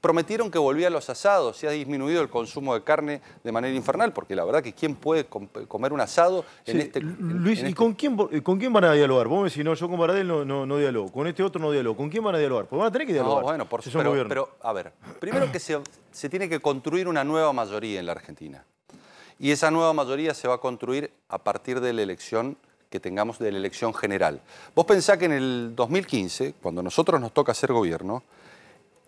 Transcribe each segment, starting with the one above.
Prometieron que volvían los asados, Y ha disminuido el consumo de carne de manera infernal, porque la verdad que quién puede comer un asado en este... Luis, ¿y este Con, quién, con quién van a dialogar? Vos me decís, no, yo con Baradel no, no, dialogo, con este otro no dialogo, ¿con quién van a dialogar? Pues van a tener que dialogar. bueno, por supuesto pero, a ver, primero que se, tiene que construir una nueva mayoría en la Argentina. Y esa nueva mayoría se va a construir a partir de la elección que tengamos de la elección general. Vos pensá que en el 2015, cuando nosotros nos toca hacer gobierno,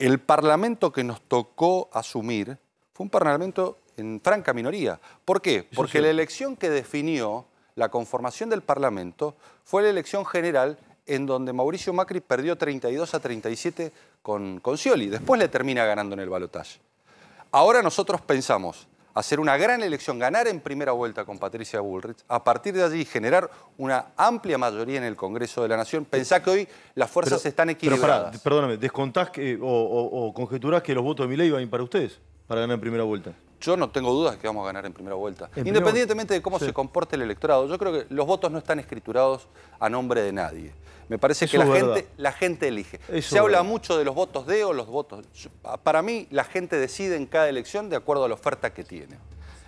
el Parlamento que nos tocó asumir fue un Parlamento en franca minoría. ¿Por qué? Porque la elección que definió la conformación del Parlamento fue la elección general en donde Mauricio Macri perdió 32 a 37 con, con Scioli. Después le termina ganando en el balotaje. Ahora nosotros pensamos, hacer una gran elección, ganar en primera vuelta con Patricia Bullrich, a partir de allí generar una amplia mayoría en el Congreso de la Nación. Pensá que hoy las fuerzas están equilibradas. Pero perdóname, ¿descontás o, conjeturas conjeturás que los votos de mi ley van para ustedes para ganar en primera vuelta? yo no tengo dudas de que vamos a ganar en primera vuelta. Independientemente de cómo se comporte el electorado, yo creo que los votos no están escriturados a nombre de nadie. Me parece que la gente, elige. se habla mucho de los votos de o los votos. Para mí, la gente decide en cada elección de acuerdo a la oferta que tiene.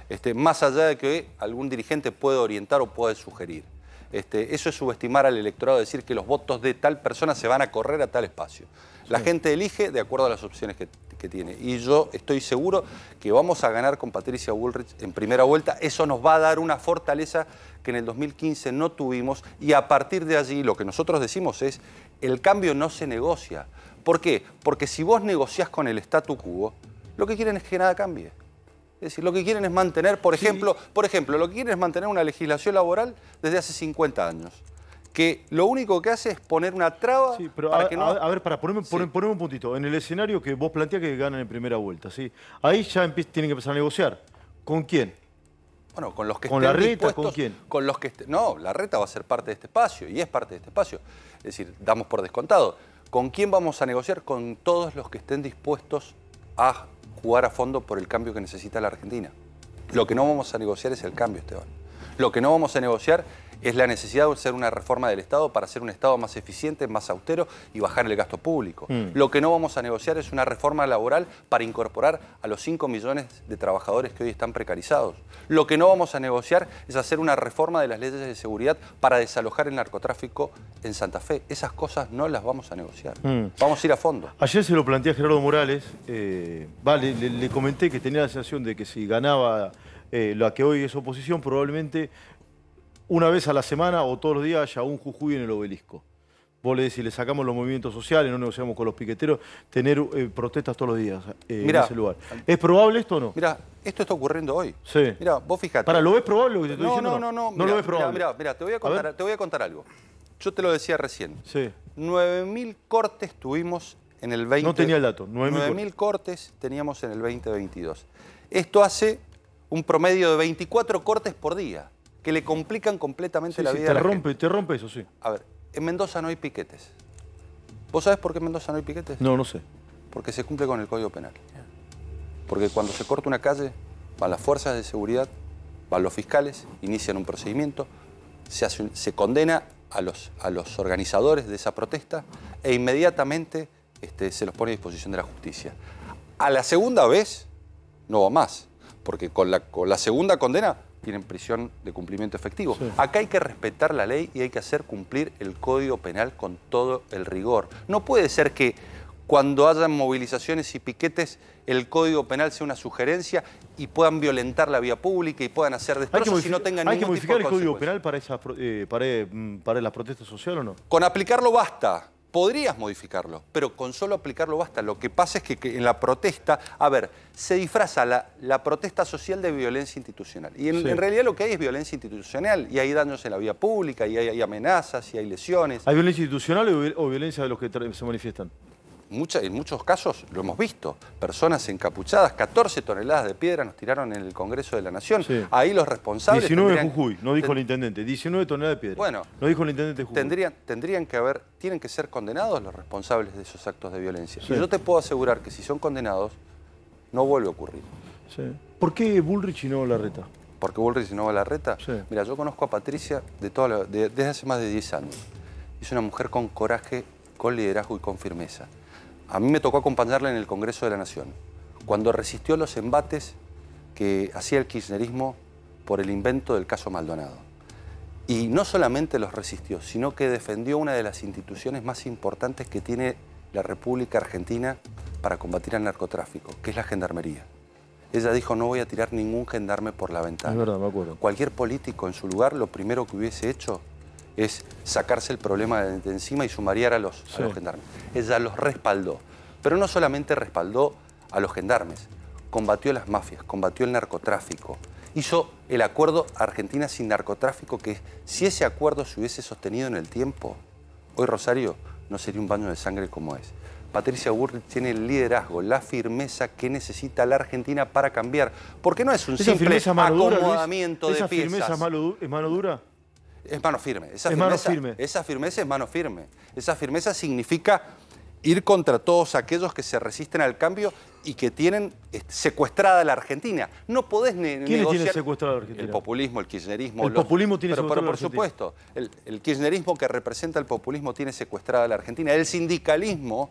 Este, más allá de que algún dirigente puede orientar o puede sugerir. Este, eso es subestimar al electorado, decir que los votos de tal persona se van a correr a tal espacio. La gente elige de acuerdo a las opciones que tiene tiene. Y yo estoy seguro que vamos a ganar con Patricia Bullrich en primera vuelta. Eso nos va a dar una fortaleza que en el 2015 no tuvimos. Y a partir de allí lo que nosotros decimos es, el cambio no se negocia. ¿Por qué? Porque si vos negociás con el statu quo, lo que quieren es que nada cambie. Es decir, lo que quieren es mantener, por ejemplo, por ejemplo, lo que quieren es mantener una legislación laboral desde hace 50 años que lo único que hace es poner una traba pero para a, que no... A ver, para ponerme, un puntito. En el escenario que vos planteas que ganan en primera vuelta, ¿sí? Ahí ya tienen que empezar a negociar. ¿Con quién? Bueno, con los que ¿Con la reta? ¿Con quién? Con los que no, la reta va a ser parte de este espacio y es parte de este espacio. Es decir, damos por descontado. ¿Con quién vamos a negociar? Con todos los que estén dispuestos a jugar a fondo por el cambio que necesita la Argentina. Lo que no vamos a negociar es el cambio, Esteban. Lo que no vamos a negociar es la necesidad de hacer una reforma del Estado para hacer un Estado más eficiente, más austero y bajar el gasto público. Mm. Lo que no vamos a negociar es una reforma laboral para incorporar a los 5 millones de trabajadores que hoy están precarizados. Lo que no vamos a negociar es hacer una reforma de las leyes de seguridad para desalojar el narcotráfico en Santa Fe. Esas cosas no las vamos a negociar. Mm. Vamos a ir a fondo. Ayer se lo plantea Gerardo Morales. Eh, vale, le, comenté que tenía la sensación de que si ganaba lo eh, la que hoy es oposición, probablemente una vez a la semana o todos los días haya un Jujuy en el obelisco. Vos le decís, le sacamos los movimientos sociales, no negociamos con los piqueteros, tener eh, protestas todos los días eh, en ese lugar. ¿Es probable esto o no? Mira, esto está ocurriendo hoy. Sí. Mira, vos fijate. Para, ¿lo ves probable te no, diciendo? No, no, no. No, lo probable. Mira, te, voy a contar, algo. Yo te lo decía recién. Sí. 9.000 cortes tuvimos en el 20... No tenía el dato. 9.000 cortes teníamos en el 2022. Esto hace un promedio de 24 cortes por día que le complican completamente la vida. Te rompe, te rompe eso, sí. A ver, en Mendoza no hay piquetes. ¿Vos sabés por qué en Mendoza no hay piquetes? No, no sé. Porque se cumple con el Código Penal. Porque cuando se corta una calle, van las fuerzas de seguridad, van los fiscales, inician un procedimiento, se, se condena a los, a los organizadores de esa protesta e inmediatamente este, se los pone a disposición de la justicia. A la segunda vez no va más, porque con la, con la segunda condena tienen prisión de cumplimiento efectivo. Acá hay que respetar la ley y hay que hacer cumplir el Código Penal con todo el rigor. No puede ser que cuando hayan movilizaciones y piquetes, el Código Penal sea una sugerencia y puedan violentar la vía pública y puedan hacer destrozos si no tengan ¿Hay que modificar el Código Penal para, esa eh, para, eh, para las protestas sociales o no? Con aplicarlo basta podrías modificarlo, pero con solo aplicarlo basta. Lo que pasa es que, en la protesta, a ver, se disfraza la, protesta social de violencia institucional. Y en, realidad lo que hay es violencia institucional, y hay daños en la vía pública, y hay, amenazas, y hay lesiones. ¿Hay violencia institucional o violencia de los que se manifiestan? en muchos casos lo hemos visto, personas encapuchadas, 14 toneladas de piedra nos tiraron en el Congreso de la Nación. Ahí los responsables... 19 no dijo el intendente, 19 toneladas de piedra. Bueno, no dijo el intendente Tendrían, tendrían que haber, tienen que ser condenados los responsables de esos actos de violencia. Y yo te puedo asegurar que si son condenados, no vuelve a ocurrir. ¿Por qué Bullrich y no Larreta? ¿Por qué Bullrich y no Larreta? Mira, yo conozco a Patricia de desde hace más de 10 años. Es una mujer con coraje, con liderazgo y con firmeza. A mí me tocó acompañarla en el Congreso de la Nación, cuando resistió los embates que hacía el kirchnerismo por el invento del caso Maldonado. Y no solamente los resistió, sino que defendió una de las instituciones más importantes que tiene la República Argentina para combatir al narcotráfico, que es la Gendarmería. Ella dijo, no voy a tirar ningún gendarme por la ventana. Es verdad, me acuerdo. Cualquier político en su lugar, lo primero que hubiese hecho es sacarse el problema de encima y sumariar a los, gendarmes. Ella los respaldó. Pero no solamente respaldó a los gendarmes, combatió las mafias, combatió el narcotráfico, hizo el acuerdo Argentina sin narcotráfico, que si ese acuerdo se hubiese sostenido en el tiempo, hoy Rosario no sería un baño de sangre como es. Patricia Burri tiene el liderazgo, la firmeza que necesita la Argentina para cambiar. Porque no es un simple acomodamiento de ¿Esa firmeza es mano dura? es mano firme. Esa es firmeza, firme. Esa firmeza es mano firme. Esa firmeza significa ir contra todos aquellos que se resisten al cambio y que tienen secuestrada la Argentina. No podés ¿Quiénes negociar... tiene la Argentina? El populismo, el kirchnerismo... El populismo tiene secuestrada Pero por supuesto, el, kirchnerismo que representa el populismo tiene secuestrada a la Argentina. El sindicalismo...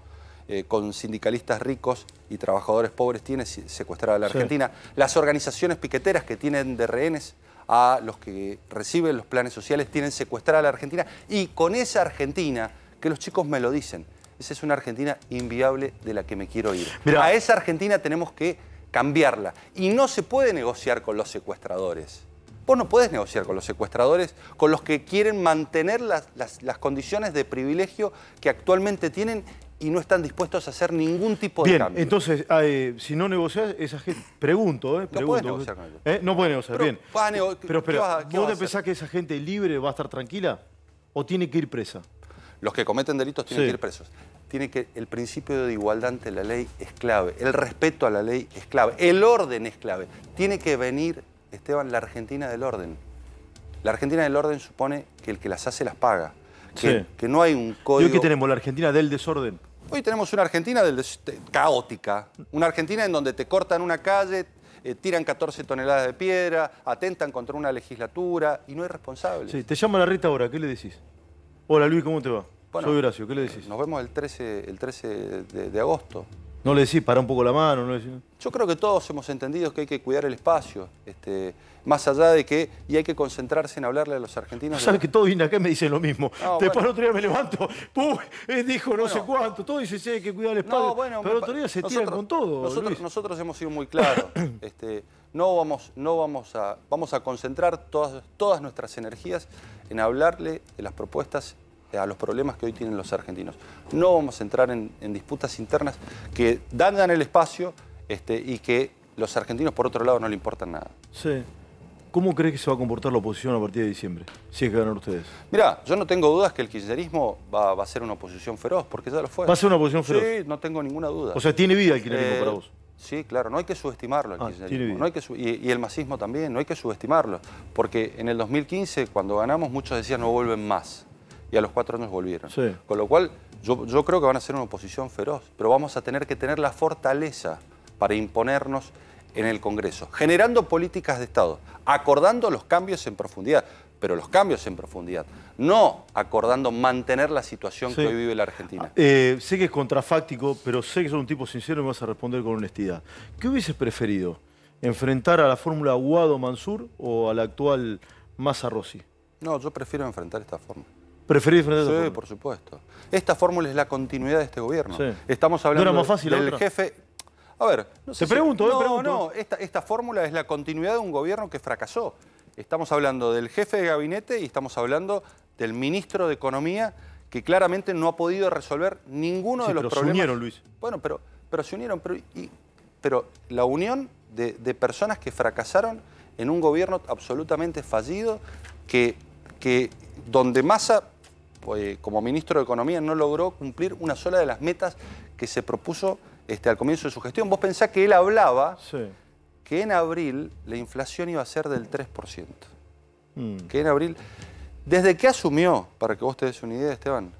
Eh, con sindicalistas ricos y trabajadores pobres tiene secuestrada la Argentina. Las organizaciones piqueteras que tienen de rehenes a los que reciben los planes sociales, tienen secuestrada a la Argentina y con esa Argentina, que los chicos me lo dicen, esa es una Argentina inviable de la que me quiero ir. A esa Argentina tenemos que cambiarla y no se puede negociar con los secuestradores. Vos no puedes negociar con los secuestradores, con los que quieren mantener las, las condiciones de privilegio que actualmente tienen y no están dispuestos a hacer ningún tipo de bien, Entonces, si no negocias esa gente. Pregunto, ¿eh? No puede negociar con ellos. Eh, no puede negociar, bien. pero ¿vos te pensás que esa gente libre va a estar tranquila o tiene que ir presa? Los que cometen delitos tienen que ir presos. Tiene que, el principio de igualdad ante la ley es clave, el respeto a la ley es clave, el orden es clave. Tiene que venir, Esteban, la Argentina del orden. La Argentina del orden supone que el que las hace las paga, que, no hay un código... ¿Y qué tenemos? ¿La Argentina del desorden? Hoy tenemos una Argentina caótica, una Argentina en donde te cortan una calle, eh, tiran 14 toneladas de piedra, atentan contra una legislatura y no hay responsables. Sí, te llama la Rita ahora, ¿qué le decís? Hola Luis, ¿cómo te va? Soy Horacio, ¿qué le decís? Nos vemos el 13, el 13 de agosto. No le decís, para un poco la mano. No le decís... Yo creo que todos hemos entendido que hay que cuidar el espacio. Este, más allá de que. Y hay que concentrarse en hablarle a los argentinos. ¿Sabes que todo vienen acá me dicen lo mismo. Ah, Después el otro día me levanto. Él eh, dijo no sé cuánto. Todo dice, que hay que cuidar el espacio. pero el otro día se tiran con todo. Nosotros, nosotros hemos sido muy claros. Este, no vamos, no vamos a. Vamos a concentrar todas, todas nuestras energías en hablarle de las propuestas eh, a los problemas que hoy tienen los argentinos. No vamos a entrar en, disputas internas que dan, dan el espacio este, y que los argentinos, por otro lado, no le importan nada. Sí. ¿Cómo crees que se va a comportar la oposición a partir de diciembre, si es que ganan ustedes? mira yo no tengo dudas que el kirchnerismo va, a ser una oposición feroz, porque ya lo fue. ¿Va a ser una oposición feroz? Sí, no tengo ninguna duda. O sea, ¿tiene vida el eh, kirchnerismo para vos? Sí, claro, no hay que subestimarlo ah, y, y, el masismo también, no hay que subestimarlo. Porque en el 2015, cuando ganamos, muchos decían no vuelven más y a los cuatro años volvieron. Con lo cual, yo, yo creo que van a ser una oposición feroz, pero vamos a tener que tener la fortaleza para imponernos en el Congreso, generando políticas de Estado, acordando los cambios en profundidad, pero los cambios en profundidad, no acordando mantener la situación que hoy vive la Argentina. Ah, eh, sé que es contrafáctico, pero sé que sos un tipo sincero y me vas a responder con honestidad. ¿Qué hubieses preferido? ¿Enfrentar a la fórmula Guado Mansur o a la actual Massa Rossi? No, yo prefiero enfrentar esta fórmula. Preferir Sí, por supuesto. Esta fórmula es la continuidad de este gobierno. Estamos hablando del jefe... A ver, no sé Te eh, no, No, esta, fórmula es la continuidad de un gobierno que fracasó. Estamos hablando del jefe de gabinete y estamos hablando del ministro de Economía que claramente no ha podido resolver ninguno de los pero problemas. Se unieron, Luis. Bueno, pero, pero se unieron. Pero, la unión de, personas que fracasaron en un gobierno absolutamente fallido, que, que donde Massa eh, como ministro de Economía no logró cumplir una sola de las metas que se propuso este, al comienzo de su gestión. Vos pensás que él hablaba que en abril la inflación iba a ser del 3%. Mm. Que en abril... Desde que asumió, para que vos te des una idea, Esteban,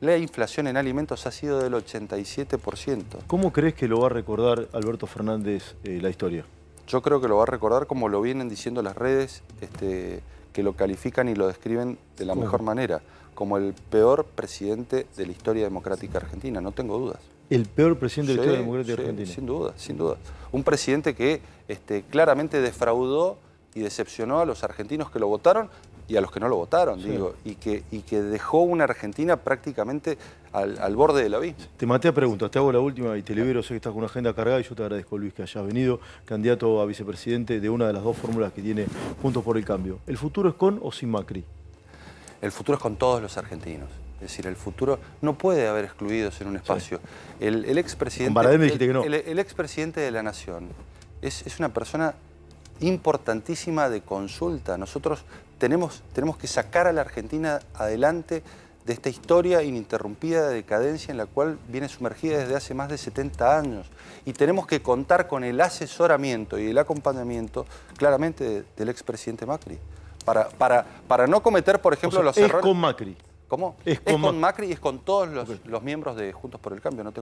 la inflación en alimentos ha sido del 87%. ¿Cómo crees que lo va a recordar Alberto Fernández eh, la historia? Yo creo que lo va a recordar como lo vienen diciendo las redes, este, que lo califican y lo describen de la mejor manera como el peor presidente de la historia democrática argentina, no tengo dudas. El peor presidente de la historia democrática argentina. Sin duda, sin duda. Un presidente que este, claramente defraudó y decepcionó a los argentinos que lo votaron y a los que no lo votaron, digo, y que, y que dejó una Argentina prácticamente al, borde de la abismo. Te maté a preguntas, te hago la última y te libero, sé que estás con una agenda cargada y yo te agradezco, Luis, que hayas venido, candidato a vicepresidente de una de las dos fórmulas que tiene Juntos por el Cambio. ¿El futuro es con o sin Macri? el futuro es con todos los argentinos. Es decir, el futuro no puede haber excluidos en un espacio. El, el expresidente. El, expresidente de la Nación es, una persona importantísima de consulta. Nosotros tenemos, tenemos que sacar a la Argentina adelante de esta historia ininterrumpida de decadencia en la cual viene sumergida desde hace más de 70 años. Y tenemos que contar con el asesoramiento y el acompañamiento claramente del expresidente Macri. Para, para, no cometer, por ejemplo, los errores. Es con Macri. ¿Cómo? Es con, Macri y es con todos los, miembros de Juntos por el Cambio. No te